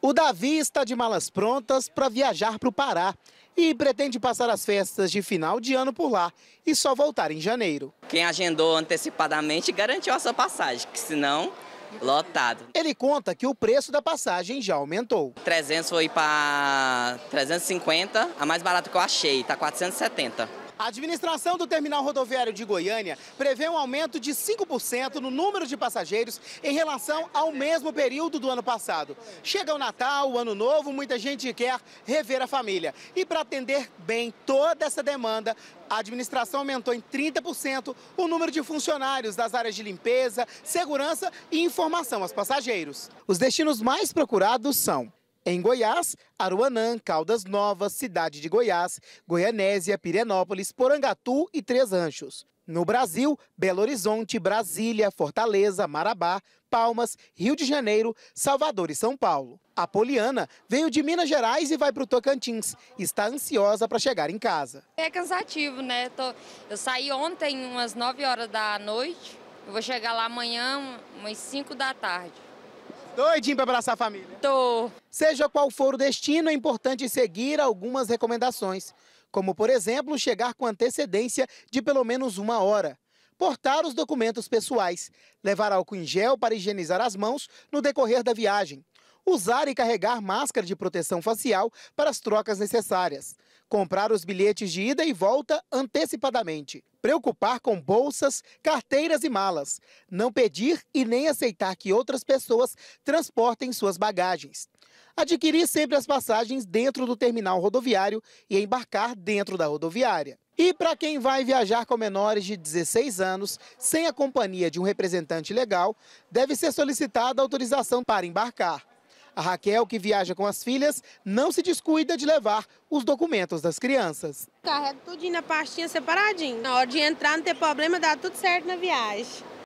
O Davi está de malas prontas para viajar para o Pará e pretende passar as festas de final de ano por lá e só voltar em janeiro. Quem agendou antecipadamente garantiu a sua passagem, que senão lotado. Ele conta que o preço da passagem já aumentou. 300 foi para 350, a mais barata que eu achei, está 470. A administração do terminal rodoviário de Goiânia prevê um aumento de 5% no número de passageiros em relação ao mesmo período do ano passado. Chega o Natal, o Ano Novo, muita gente quer rever a família. E para atender bem toda essa demanda, a administração aumentou em 30% o número de funcionários das áreas de limpeza, segurança e informação aos passageiros. Os destinos mais procurados são em Goiás, Aruanã, Caldas Novas, Cidade de Goiás, Goianésia, Pirenópolis, Porangatu e Três Anjos. No Brasil, Belo Horizonte, Brasília, Fortaleza, Marabá, Palmas, Rio de Janeiro, Salvador e São Paulo. A Poliana veio de Minas Gerais e vai para o Tocantins. Está ansiosa para chegar em casa. É cansativo, né? Eu saí ontem umas 9 horas da noite. Eu vou chegar lá amanhã umas 5 da tarde. Doidinho para abraçar a família? Tô. Seja qual for o destino, é importante seguir algumas recomendações, como, por exemplo, chegar com antecedência de pelo menos uma hora, portar os documentos pessoais, levar álcool em gel para higienizar as mãos no decorrer da viagem, usar e carregar máscara de proteção facial para as trocas necessárias, comprar os bilhetes de ida e volta antecipadamente preocupar com bolsas, carteiras e malas, não pedir e nem aceitar que outras pessoas transportem suas bagagens, adquirir sempre as passagens dentro do terminal rodoviário e embarcar dentro da rodoviária. E para quem vai viajar com menores de 16 anos, sem a companhia de um representante legal, deve ser solicitada autorização para embarcar. A Raquel, que viaja com as filhas, não se descuida de levar os documentos das crianças. Carrega tudo na pastinha separadinho. Na hora de entrar, não ter problema, dá tudo certo na viagem.